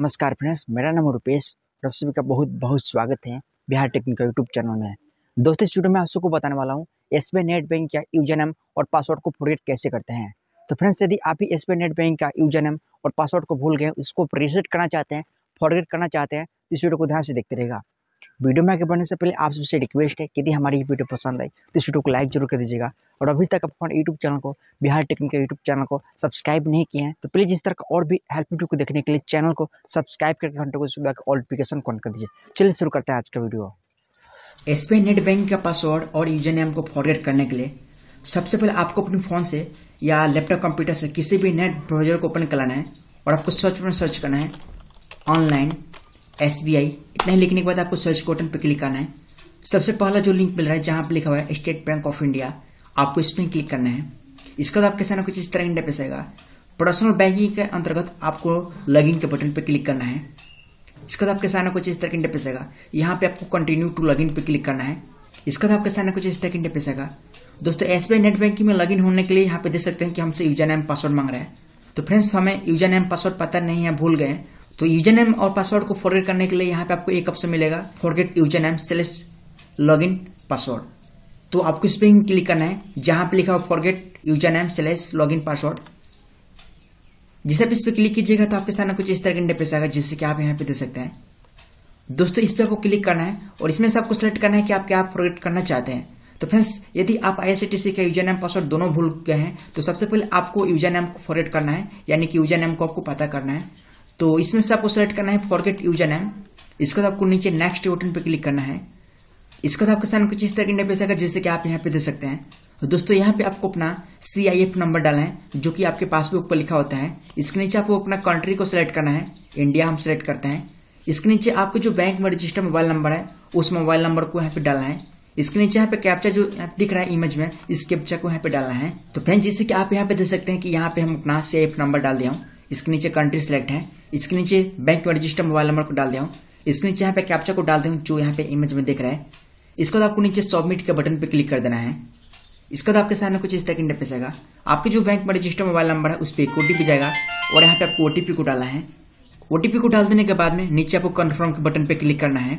नमस्कार फ्रेंड्स मेरा नाम रुपेश आप सभी का बहुत बहुत स्वागत है बिहार टेक्निकल यूट्यूब चैनल में दोस्तों इस वीडियो में आप सबको बताने वाला हूँ एस नेट बैंक का यूजर नेम और पासवर्ड को फॉरगेट कैसे करते हैं तो फ्रेंड्स यदि आप ही एस नेट बैंक का यूजर नेम और पासवर्ड को भूल गए उसको रिसेट करना चाहते हैं फॉरगेट करना चाहते हैं तो इस वीडियो को ध्यान से देखते रहेगा वीडियो में आगे बढ़ने से पहले आप सबसे रिक्वेस्ट है यदि हमारी ये वीडियो पसंद आई तो इस वीडियो को लाइक जरूर कर दीजिएगा और अभी तक आप हमारे यूट्यूब चैनल को बिहार टेक्निकल यूट्यूब चैनल को सब्सक्राइब नहीं किए हैं तो प्लीज़ इस तरह का और भी हेल्प वीडियो को देखने के लिए चैनल को सब्सक्राइब करके घंटे को सुबह नोटिफिकेशन कॉन कर दीजिए चलिए शुरू करते हैं आज का वीडियो एस नेट बैंक का पासवर्ड और यूजर नेम को फॉरगेट करने के लिए सबसे पहले आपको अपने फ़ोन से या लैपटॉप कंप्यूटर से किसी भी नेट ब्राउजर को ओपन कराना है और आपको सर्च में सर्च करना है ऑनलाइन एस इतना ही लिखने के बाद आपको सर्च बटन पर क्लिक करना है सबसे पहला जो लिंक मिल रहा है जहां पर लिखा हुआ है स्टेट बैंक ऑफ इंडिया आपको इस पर क्लिक करना है इसका तो आपके सामने कुछ इस तरह इंडिया आएगा पर्सनल बैंकिंग के अंतर्गत आपको लॉग के बटन पर क्लिक करना है इसका बाद आपके सामने कुछ इस तरह इंडिया इंटरफेस यहाँ पे आपको कंटिन्यू टू लॉग इन पर क्लिक करना है इसका तो आपके सामने कुछ इस तरह इंडिया इंटरफेस दोस्तों एस नेट बैंकिंग में लॉग इन होने के लिए यहाँ पे देख सकते हैं कि हमसे यूजर नेम पासवर्ड मांग रहा है तो फ्रेंड्स हमें यूजर नेम पासवर्ड पता नहीं है भूल गए तो यूजर नेम और पासवर्ड को फॉरगेट करने के लिए यहाँ पे आपको एक ऑप्शन मिलेगा forget user name slash log in password तो आपको इस पर क्लिक करना है जहां पे लिखा हो forget user name slash log in password जिसे आप इस पर क्लिक कीजिएगा तो आपके सामने कुछ इस तरह के इंटरफेस आएगा जिससे कि आप यहाँ पे दे सकते हैं दोस्तों इस पर आपको क्लिक करना है और इसमें से आपको सेलेक्ट करना है कि आप क्या फॉरगेट करना चाहते हैं तो फ्रेंड्स यदि आप आईएससीटीसी का यूजर नेम पासवर्ड दोनों भूल गए हैं तो सबसे पहले आपको यूजर नेम को फॉरवर्ड करना है यानी कि यूजर नेम को आपको पता करना है तो इसमें से आपको सेलेक्ट करना है फॉरगेट यूजर नेम इसके बाद आपको नीचे नेक्स्ट बटन पे क्लिक करना है इसके बाद तो आपके सामने कुछ इस तरह इंडिया पैसा जैसे कि आप यहाँ पे दे सकते हैं दोस्तों यहाँ पे आपको अपना सी आई एफ नंबर डालना है जो कि आपके पासबुक पर लिखा होता है इसके नीचे आपको अपना कंट्री को सिलेक्ट करना है इंडिया हम सिलेक्ट करते हैं इसके नीचे आपको जो बैंक में रजिस्टर मोबाइल नंबर है उस मोबाइल नंबर को यहाँ पे डालना है इसके नीचे यहाँ पे कैप्चा जो दिख रहा है इमेज में इस कैप्चा को यहाँ पे डालना है तो फ्रेंड जैसे कि आप यहाँ पे दे सकते हैं कि यहाँ पे हम अपना सी नंबर डाल दिया हूँ इसके नीचे कंट्री सिलेक्ट है इसके नीचे बैंक में रजिस्टर मोबाइल नंबर को डाल दिया हूँ इसके नीचे यहाँ पे कैप्चा को डाल दे जो यहाँ पे इमेज में देख रहा है इसके बाद आपको नीचे सबमिट के बटन पर क्लिक कर देना है इसके बाद आपके सामने कुछ इस तरह इंटरफेस आएगा आपके जो बैंक में रजिस्टर मोबाइल नंबर है उस पर एक ओटीपी जाएगा और यहाँ पे आपको ओटीपी को डालना है ओटीपी को डाल देने के बाद में नीचे आपको कन्फर्म के बटन पर क्लिक करना है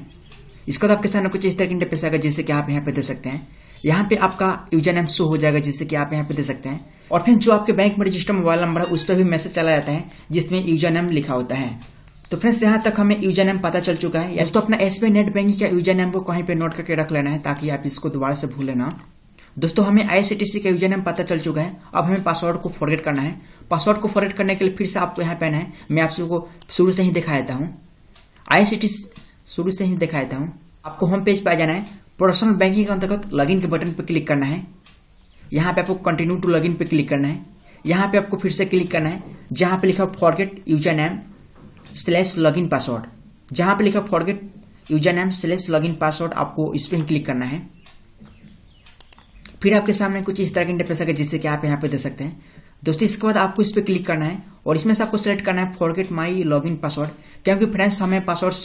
इसके बाद आपके सामने कुछ इस तरह की इंटरफेस आएगा जैसे कि आप यहाँ पे दे सकते हैं यहाँ पे आपका यूजर नेम शो हो जाएगा जिससे कि आप यहाँ पे दे सकते हैं और फ्रेंड्स जो आपके बैंक में रजिस्टर मोबाइल नंबर है उस पर भी मैसेज चला जाता है जिसमें यूजर नेम लिखा होता है तो फ्रेंड्स यहाँ तक हमें यूजर नेम पता चल चुका है तो अपना एस नेट बैंकिंग का यूजर नेम को कहीं पे नोट करके रख लेना है ताकि आप इसको दोबारा से भूल लेना दोस्तों हमें आईसीटीसी का यूजर नेम पता चल चुका है अब हमें पासवर्ड को फॉरगेट करना है पासवर्ड को फॉरगेट करने के लिए फिर से आपको यहाँ पे आना है मैं आप सबको शुरू से ही दिखा देता हूँ आई शुरू से ही दिखा देता हूँ आपको होम पेज पर आ जाना है पर्सनल बैंकिंग के अंतर्गत इन के बटन पर क्लिक करना है यहाँ पे आपको कंटिन्यू टू लॉगिन पे क्लिक करना है यहाँ पे आपको फिर से क्लिक करना है जहां पे लिखा forget user name slash log in password जहां पे लिखा forget user name slash log in password आपको इस पर क्लिक करना है फिर आपके सामने कुछ इस तरह के इंटरफेस आएगा जिससे कि आप यहाँ पे दे सकते हैं दोस्तों इसके बाद आपको इस पर क्लिक करना है और इसमें से आपको सेलेक्ट करना है forget my log in password क्योंकि फ्रेंड्स हमें पासवर्ड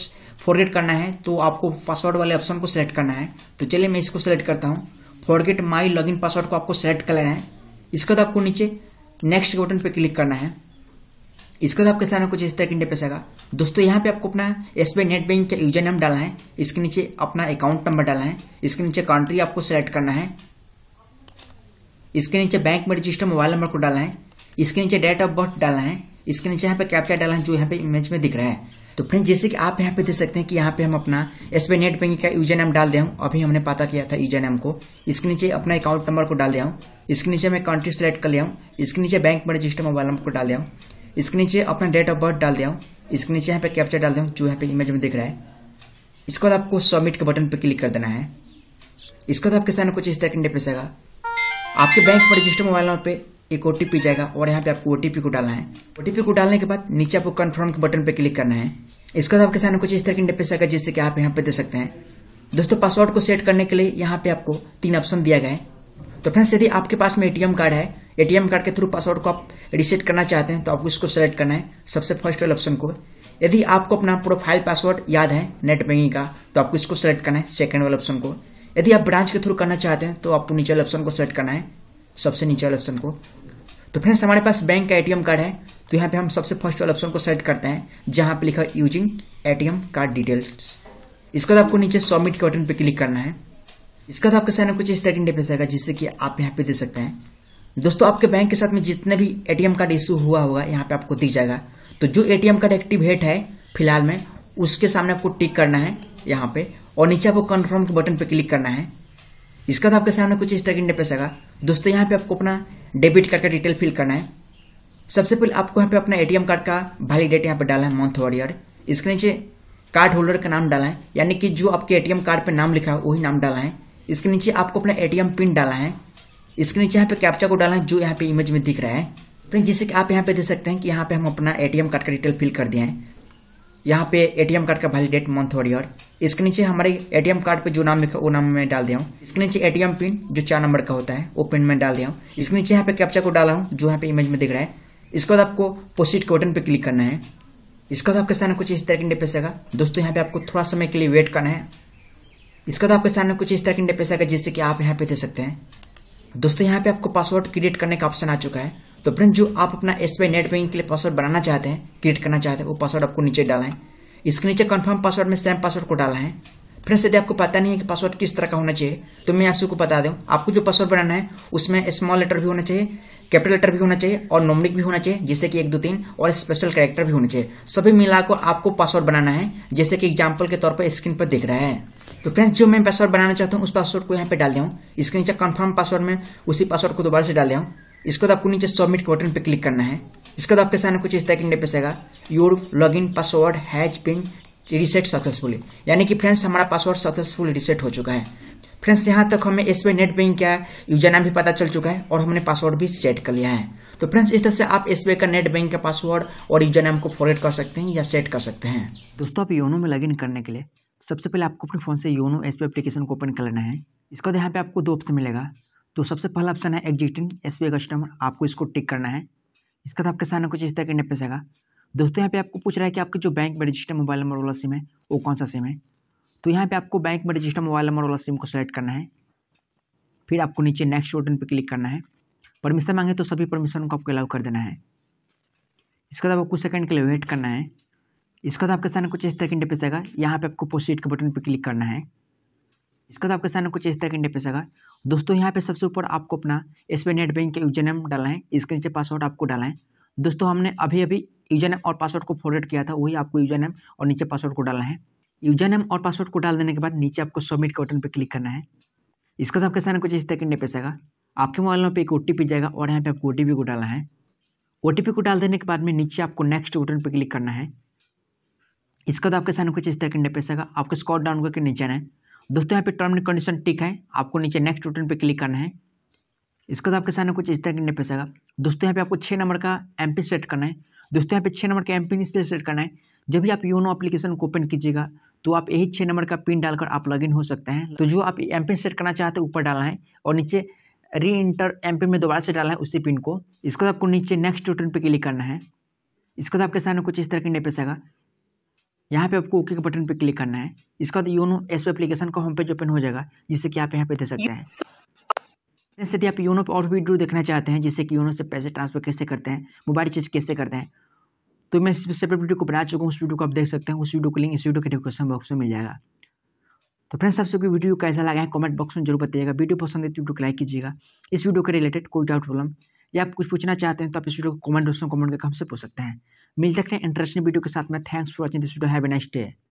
फॉरगेट करना है तो आपको पासवर्ड वाले ऑप्शन को सिलेक्ट करना है तो चलिए मैं इसको सिलेक्ट करता हूँ फॉरगेट माई इन पासवर्ड को आपको सेलेक्ट कर लेना है इसके बाद आपको नीचे नेक्स्ट के बटन पे क्लिक करना है इसके बाद आपके सामने कुछ इस तरह की इंटरफेस आएगा दोस्तों यहाँ पे आपको अपना एस बी नेट बैंक का यूजर नेम डाला है इसके नीचे अपना अकाउंट नंबर डाला है इसके नीचे कंट्री आपको सेलेक्ट करना है इसके नीचे बैंक में रजिस्टर मोबाइल नंबर को डाला है इसके नीचे डेट ऑफ बर्थ डाला है इसके नीचे यहाँ पे कैप्चा डाला है जो यहाँ पे इमेज में दिख रहा है तो फ्रेंड जैसे कि आप यहाँ पे देख सकते हैं कि यहाँ पे हम अपना एस बी नेट बैंकिंग का यूजर नेम डाल दिया हूँ अभी हमने पता किया था यूजर नेम को इसके नीचे अपना अकाउंट नंबर को डाल दिया हूँ इसके नीचे मैं कंट्री सेलेक्ट कर लिया हूँ इसके नीचे बैंक में रजिस्टर मोबाइल नंबर को डाल दिया हूँ इसके नीचे अपना डेट ऑफ बर्थ डाल दिया हूँ इसके नीचे यहाँ पे कैप्चर डाल दिया हूँ जो यहाँ पे इमेज में दिख रहा है इसके बाद आपको सबमिट के बटन पर क्लिक कर देना है इसके बाद आपके सामने कुछ इस तरह के पैसेगा आपके बैंक में रजिस्टर मोबाइल नंबर पर एक ओटीपी जाएगा और यहाँ पे आपको ओटीपी को डालना है ओटीपी को डालने के बाद नीचे आपको कन्फर्म के बटन पे क्लिक करना है इसके बाद आपके सामने कुछ इस तरह की इंटरफेस आएगा जिससे कि आप यहाँ पे दे सकते हैं दोस्तों पासवर्ड को सेट करने के लिए यहाँ पे आपको तीन ऑप्शन दिया गया है तो फ्रेंड्स यदि आपके पास में एटीएम कार्ड है एटीएम कार्ड के थ्रू पासवर्ड को आप रिसेट करना चाहते हैं तो आपको इसको सेलेक्ट करना है सबसे फर्स्ट वाले ऑप्शन को यदि आपको अपना प्रोफाइल पासवर्ड याद है नेट बैंकिंग का तो आपको इसको सेलेक्ट करना है सेकंड वाले ऑप्शन को यदि आप ब्रांच के थ्रू करना चाहते हैं तो आपको नीचे ऑप्शन को सेलेक्ट करना है सबसे नीचे ऑप्शन को तो फ्रेंड्स हमारे पास बैंक का एटीएम कार्ड है तो यहाँ पे हम सबसे फर्स्ट वाले ऑप्शन को सेलेक्ट करते हैं जहां पे लिखा यूजिंग एटीएम कार्ड डिटेल्स इसके बाद आपको नीचे सबमिट के बटन पे क्लिक तो करना है इसके बाद आपके सामने कुछ इस तरह इंटरफेस आएगा जिससे कि आप यहाँ पे दे सकते हैं दोस्तों आपके बैंक के साथ में जितने भी एटीएम कार्ड इश्यू हुआ होगा यहाँ पे आपको दिख जाएगा तो जो एटीएम कार्ड एक्टिवेट है फिलहाल में उसके सामने आपको टिक करना है यहाँ पे और नीचे आपको कन्फर्म के बटन पे क्लिक करना है इसका तो आपके सामने कुछ इस तरह की इंटरफेस आएगा दोस्तों यहाँ पे आपको अपना डेबिट कार्ड का डिटेल फिल करना है सबसे पहले आपको यहाँ पे अपना एटीएम कार्ड का वैलिडेट यहाँ पे डाला है मंथ और ईयर इसके नीचे कार्ड होल्डर का नाम डाला है यानी कि जो आपके एटीएम कार्ड पे नाम लिखा है वही नाम डाला है इसके नीचे आपको अपना एटीएम पिन डाला है इसके नीचे यहाँ पे कैप्चा को डाला है जो यहाँ पे इमेज में दिख रहा है फ्रेंड तो जिससे कि आप यहाँ पे देख सकते हैं कि यहाँ पे हम अपना एटीएम कार्ड का डिटेल फिल कर दिया है यहाँ पे एटीएम कार्ड का वैलिडेट मंथ और ईयर इसके नीचे हमारे एटीएम कार्ड पे जो नाम लिखा वो नाम मैं डाल दिया हूँ इसके नीचे एटीएम पिन जो चार नंबर का होता है वो पिन मैं डाल दिया हूँ इसके नीचे यहाँ पे कैप्चा को डाला हूँ जो यहाँ पे इमेज में दिख रहा है इसके बाद आपको पोस्टिट के बटन पे क्लिक करना है इसका तो आपके सामने कुछ इस तरह की इंटरफेस आएगा दोस्तों यहाँ पे आपको थोड़ा समय के लिए वेट करना है इसका बाद आपके सामने कुछ इस तरह की इंटरफेस आएगा जिससे कि आप यहाँ पे दे सकते हैं दोस्तों यहाँ पे आपको पासवर्ड क्रिएट करने का ऑप्शन आ चुका है तो फ्रेंड जो आप अपना एस नेट बैंकिंग के लिए पासवर्ड बनाना चाहते हैं क्रिएट करना चाहते हैं वो पासवर्ड आपको नीचे डाला है इसके नीचे कन्फर्म पासवर्ड में सेम पासवर्ड को डाला है फ्रेंड्स यदि आपको पता नहीं है कि पासवर्ड किस तरह का होना चाहिए तो मैं आप सबको बता दूं आपको जो पासवर्ड बनाना है उसमें स्मॉल लेटर भी होना चाहिए कैपिटल लेटर भी होना चाहिए और नोमिनिक भी होना चाहिए जैसे कि एक दो तीन और स्पेशल कैरेक्टर भी होना चाहिए सभी मिलाकर आपको पासवर्ड बनाना है जैसे कि एग्जाम्पल के तौर पर स्क्रीन पर दिख रहा है तो फ्रेंड्स जो मैं पासवर्ड बनाना चाहता हूँ उस पासवर्ड को यहाँ पे डाल दिया इसके नीचे कन्फर्म पासवर्ड में उसी पासवर्ड को दोबारा से डाल दिया इसको तो आपको नीचे सबमिट के बटन पर क्लिक करना है इसके बाद आपके सामने कुछ इस तरह की इंटरफेस आएगा your login password has been reset successfully यानी कि फ्रेंड्स हमारा पासवर्ड सक्सेसफुल रिसेट हो चुका है फ्रेंड्स यहाँ तक हमें एस नेट बैंक का यूजर नाम भी पता चल चुका है और हमने पासवर्ड भी सेट कर लिया है तो फ्रेंड्स इस तरह से आप एस का नेट बैंक का पासवर्ड और यूजर नाम को फॉरवर्ड कर सकते हैं या सेट कर सकते हैं दोस्तों आप योनो में लॉगिन करने के लिए सबसे पहले आपको अपने फ़ोन से योनो एस एप्लीकेशन को ओपन कर लेना है इसके बाद यहाँ पे आपको दो ऑप्शन मिलेगा तो सबसे पहला ऑप्शन है एग्जिटिंग एस कस्टमर आपको इसको टिक करना है इसका तो आपके सामने कुछ इस तरह के इंटरफेस आएगा दोस्तों यहाँ पे आपको पूछ रहा है कि आपके जो बैंक में रजिस्टर मोबाइल नंबर वाला सिम है वो कौन सा सिम है तो यहाँ पे आपको बैंक में रजिस्टर मोबाइल नंबर वाला सिम को सेलेक्ट करना है फिर आपको नीचे नेक्स्ट बटन पर क्लिक करना है परमिशन मांगे तो सभी परमिशन को आपको अलाउ कर देना है इसके बाद आपको कुछ सेकंड के लिए वेट करना है इसके बाद आपके सामने कुछ इस तरह के इंटरफेस आएगा यहाँ पे आपको पोस्टिट के बटन पर क्लिक करना है इसका तो आपके सामने कुछ इस तरह का इंटरफेस आएगा दोस्तों यहाँ पे सबसे ऊपर आपको अपना एस बी नेट बैंक का यूजर नेम डाला है इसके नीचे पासवर्ड आपको डाला है दोस्तों हमने अभी अभी यूजर नेम और पासवर्ड को फॉरवर्ड किया था वही आपको यूजर नेम और नीचे पासवर्ड को डालना है यूजर नेम और पासवर्ड को डाल देने के बाद नीचे आपको सबमिट के बटन पर क्लिक करना है इसका तो आपके सामने कुछ इस तरह का इंटरफेस आएगा आपके मोबाइल नंबर पर एक ओ जाएगा और यहाँ पर आपको ओ को डालना है ओ को डाल देने के बाद में नीचे आपको नेक्स्ट बटन पर क्लिक करना है इसका तो आपके सामने कुछ इस तरह का इंटरफेस आएगा आपको स्कॉट डाउन करके नीचे आना है दोस्तों यहाँ पे टर्म एंड कंडीशन टिक है आपको नीचे नेक्स्ट बटन पे क्लिक करना है इसके बाद आपके सामने कुछ इस तरह की पैसा दोस्तों यहाँ पे आपको छः नंबर का एम सेट करना है दोस्तों यहाँ पे छः नंबर का एम पिन इसलिए सेट करना है जब भी आप योनो एप्लीकेशन को ओपन कीजिएगा तो आप यही छः नंबर का पिन डालकर आप लॉगिन हो सकते हैं तो जो आप एम पिन सेट करना चाहते हैं ऊपर डालना है और नीचे री इंटर एम पिन में दोबारा से डालना है उसी पिन को इसके बाद आपको नीचे नेक्स्ट बटन पर क्लिक करना है इसके बाद आपके सामने कुछ इस तरह की इंटरफेस आएगा यहाँ पे आपको ओके के बटन पे क्लिक करना है इसके बाद योनो एस एप्लीकेशन का होम पेज ओपन हो जाएगा जिससे कि आप यहाँ पे दे सकते हैं जैसे यदि आप योनो पर और वीडियो देखना चाहते हैं जिससे कि योनो से पैसे ट्रांसफर कैसे करते हैं मोबाइल चीज कैसे करते हैं तो मैं सेपरेट वीडियो को बना चुका हूँ उस वीडियो को आप देख सकते हैं उस वीडियो को लिंक इस वीडियो के डिस्क्रिप्शन बॉक्स में मिल जाएगा तो फ्रेंड्स सबसे सबको वीडियो कैसा लगा है कमेंट बॉक्स में जरूर बताइएगा वीडियो पसंद है तो वीडियो को लाइक कीजिएगा इस वीडियो के रिलेटेड कोई डाउट प्रॉब्लम या आप कुछ पूछना चाहते हैं तो आप इस वीडियो को कमेंट बॉक्स में कमेंट करके हमसे पूछ सकते हैं मिलते हैं इंटरेस्टिंग वीडियो के साथ में thanks for watching this video have a next day